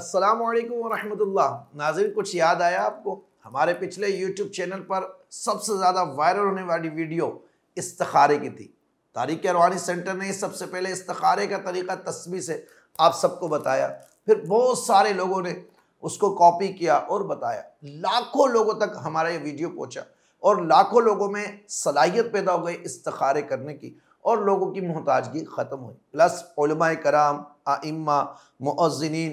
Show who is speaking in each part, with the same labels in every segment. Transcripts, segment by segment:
Speaker 1: अस्सलाम वालेकुम रहमतुल्लाह नाजिर कुछ याद आया आपको हमारे पिछले यूट्यूब चैनल पर सबसे ज़्यादा वायरल होने वाली वीडियो इस्तारे की थी तारीख रवानी सेंटर ने सबसे पहले इस्तारे का तरीका तस्वीर से आप सबको बताया फिर बहुत सारे लोगों ने उसको कॉपी किया और बताया लाखों लोगों तक हमारा ये वीडियो पहुँचा और लाखों लोगों में सलाहियत पैदा हो गई इस्तारे करने की और लोगों की मोहताजगी ख़त्म हुई प्लस कराम आइम्मा मुआजिन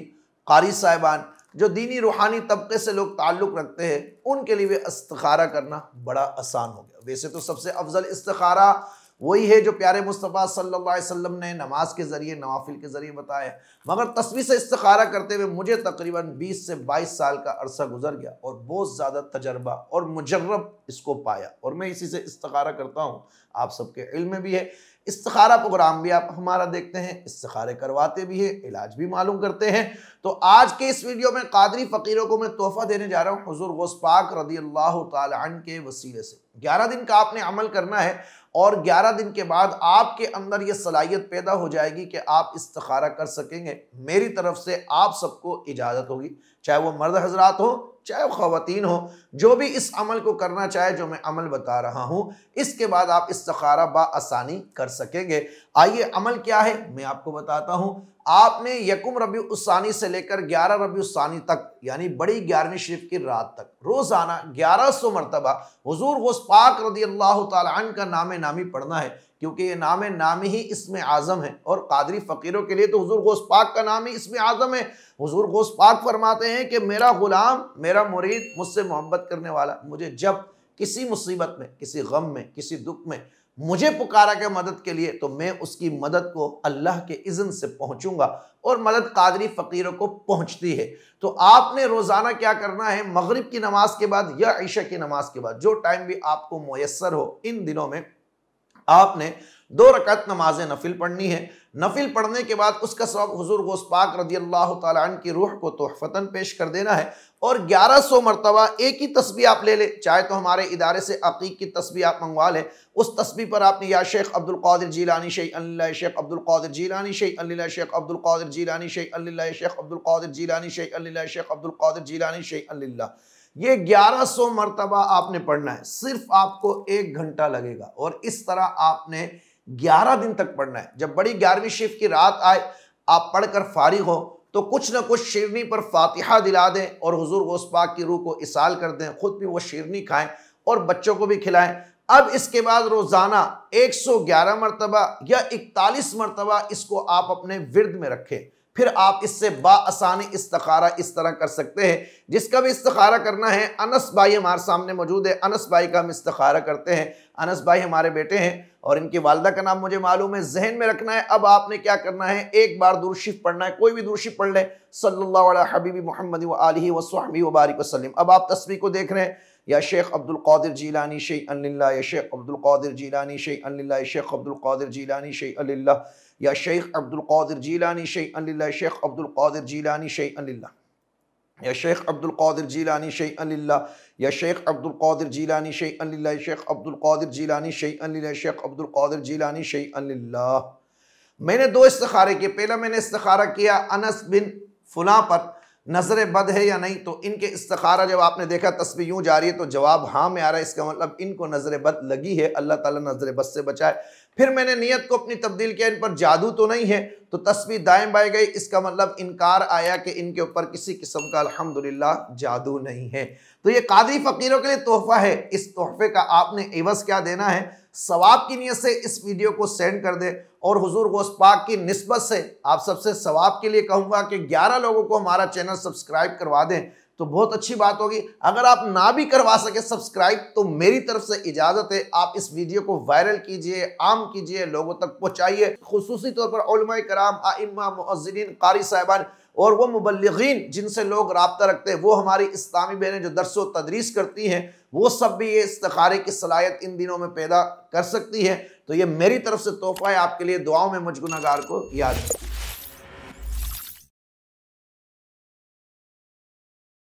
Speaker 1: कारी साहिबान जो दीनी रूहानी तबके से लोग ताल्लुक़ रखते हैं उनके लिए भी इस्तारा करना बड़ा आसान हो गया वैसे तो सबसे अफजल इस्तारा वही है जो प्यारे मुस्तफ़ा सल्लल्लाहु अलैहि वसल्लम ने नमाज के ज़रिए नवाफिल के ज़रिए बताया मगर तस्वीर से इस्तारा करते हुए मुझे तकरीबन 20 से 22 साल का अरसा गुजर गया और बहुत ज़्यादा तजर्बा और मुजर्रब इसको पाया और मैं इसी से इस्तारा करता हूँ आप सबके इल्म में भी है इस्तारा प्रोग्राम भी आप हमारा देखते हैं इस्तारे करवाते भी हैं इलाज भी मालूम करते हैं तो आज के इस वीडियो में कादरी फ़कीरों को मैं तोहफ़ा देने जा रहा हूँ हजूर गौस रदी अल्लाह तन के वसीले से ग्यारह दिन का आपने अमल करना है और ग्यारह दिन के बाद आपके अंदर ये सलाहियत पैदा हो जाएगी कि आप इस्तारा कर सकेंगे मेरी तरफ से आप सबको इजाज़त होगी चाहे वो मर्द हजरात हो चाहे वो खातिन हो जो भी इस अमल को करना चाहे जो मैं अमल बता रहा हूँ इसके बाद आप इस्तारा बसानी कर सकेंगे आइए अमल क्या है मैं आपको बताता हूँ आपने यकुम रबी उसानी से लेकर ग्यारह रबी उसानी तक यानी बड़ी ग्यारहवीं शरीफ की रात तक रोज़ाना ग्यारह सौ मरतबा हजूर गौस पाक रदी अल्लाह तन का नाम नामी पढ़ना है क्योंकि ये नाम नामी ही इसमें आज़म है और कादरी फ़कीरों के लिए तो हजूर गौस पाक का नाम ही इसमें आज़म है हजूर गौस पाक फरमाते हैं कि मेरा ग़ुलाम मेरा मुरीद मुझसे मोहब्बत करने वाला मुझे जब किसी मुसीबत में किसी गम में किसी दुख में मुझे पुकारा के मदद के लिए तो मैं उसकी मदद को अल्लाह के इज़न से पहुंचूंगा और मदद कादरी फ़कीरों को पहुंचती है तो आपने रोज़ाना क्या करना है मगरिब की नमाज के बाद या ईशा की नमाज के बाद जो टाइम भी आपको मैसर हो इन दिनों में आपने दो रकत नमाज नफिल पढ़नी है नफिल पढ़ने के बाद उसका शौक हजूर गोस्पाक रजी अल्लाह तन की रूह को तोहफता पेश कर देना है और 1100 मरतबा एक ही तस्बी आप ले लें चाहे तो हमारे इदारे से अकीक की तस्बी आप मंगवा लें उस तस्बी पर आपने या शेख अब्दुल जी जीलानी शेख अल्लाह शेख अब्दुल कादिर जीलानी शेख अल्लाह शेख अब्दुल जी जीलानी शेख अल्लाह शेख अब्दुल जी जीलानी शेख अल्लाह शेख अब्दुल जी जीलानी शेख अल्लाह ये 1100 मरतबा आपने पढ़ना है सिर्फ आपको एक घंटा लगेगा और इस तरह आपने 11 दिन तक पढ़ना है जब बड़ी ग्यारहवीं शिव की रात आए आप पढ़कर फारिग हो तो कुछ ना कुछ शेरनी पर फातिहा दिला दें और हजूर पाक की रूह को इसाल कर दें खुद भी वो शेरनी खाएं और बच्चों को भी खिलाएं अब इसके बाद रोज़ाना 111 मरतबा या 41 मरतबा इसको आप अपने विरद में रखें फिर आप इससे बासानी इस्तारा इस तरह कर सकते हैं जिसका भी इस्तारा करना है अनस भाई हमारे सामने मौजूद है अनस भाई का हम इस्तारा करते हैं अनस भाई हमारे बेटे हैं और इनकी वालदा का नाम मुझे मालूम है जहन में रखना है अब आपने क्या करना है एक बार दूरशिफ पढ़ना है कोई भी दूरशिफ पढ़ लें सल्ला हबीबी मोहम्मद वाली वसमी वबारक वसलम अब आप तस्वीर को देख रहे हैं या शेख अब्दुल कादिर जीलानी शे अल्ला या शेख अब्दुल कादिर जीलानी शे अल्ला या शेख अब्दुल कादिर जीलानी शे अल्ला या शेख अब्दुल कादिर जीलानी शे अल्ला शेख अब्दुल कादिर जीलानी शे अल्ला या शेख अब्दुल कादिर जीलानी शे अल्ला या शेख अब्दुल कादिर जीलानी शे अल्ला शेख अब्दुल कादिर जीलानी शे अल्ला शेख अब्दुल कादिर जीलानी शे अल्ला मैंने दो इस्तारे किए पहला मैंने इस्तारा किया अनस बिन फुला पर नज़र बद है या नहीं तो इनके इस्तारा जब आपने देखा तस्वीर यूँ जा रही है तो जवाब हाँ में आ रहा है इसका मतलब इनको नज़र बद लगी है अल्लाह ताला नज़र बद से बचाए फिर मैंने नियत को अपनी तब्दील किया इन पर जादू तो नहीं है तो तस्वीर दाएँ बाएँ गई इसका मतलब इनकार आया कि इनके ऊपर किसी किस्म का ला जादू नहीं है तो ये कादरी फ़कीरों के लिए तोहफ़ा है इस तोहफे का आपने एवज़ क्या देना है सवाब की नीयत से इस वीडियो को सेंड कर दे और हुजूर गोस पाक की नस्बत से आप सबसे सवाब के लिए कहूँगा कि 11 लोगों को हमारा चैनल सब्सक्राइब करवा दें तो बहुत अच्छी बात होगी अगर आप ना भी करवा सके सब्सक्राइब तो मेरी तरफ से इजाज़त है आप इस वीडियो को वायरल कीजिए आम कीजिए लोगों तक पहुँचाइए खसूसी तौर पर कराम आइम्मा मुजरिन कारी साहबान और वो मुबलगिन जिनसे लोग रबता रखते हैं वो हमारी इस्लामी बहनें जो दरस व तदरीस करती हैं वो सब भी ये इसतारे की सलाहियत इन दिनों में पैदा कर सकती है तो ये मेरी तरफ से तोहफ़ा है आपके लिए दुआओं में मुझ गुनागार को याद करें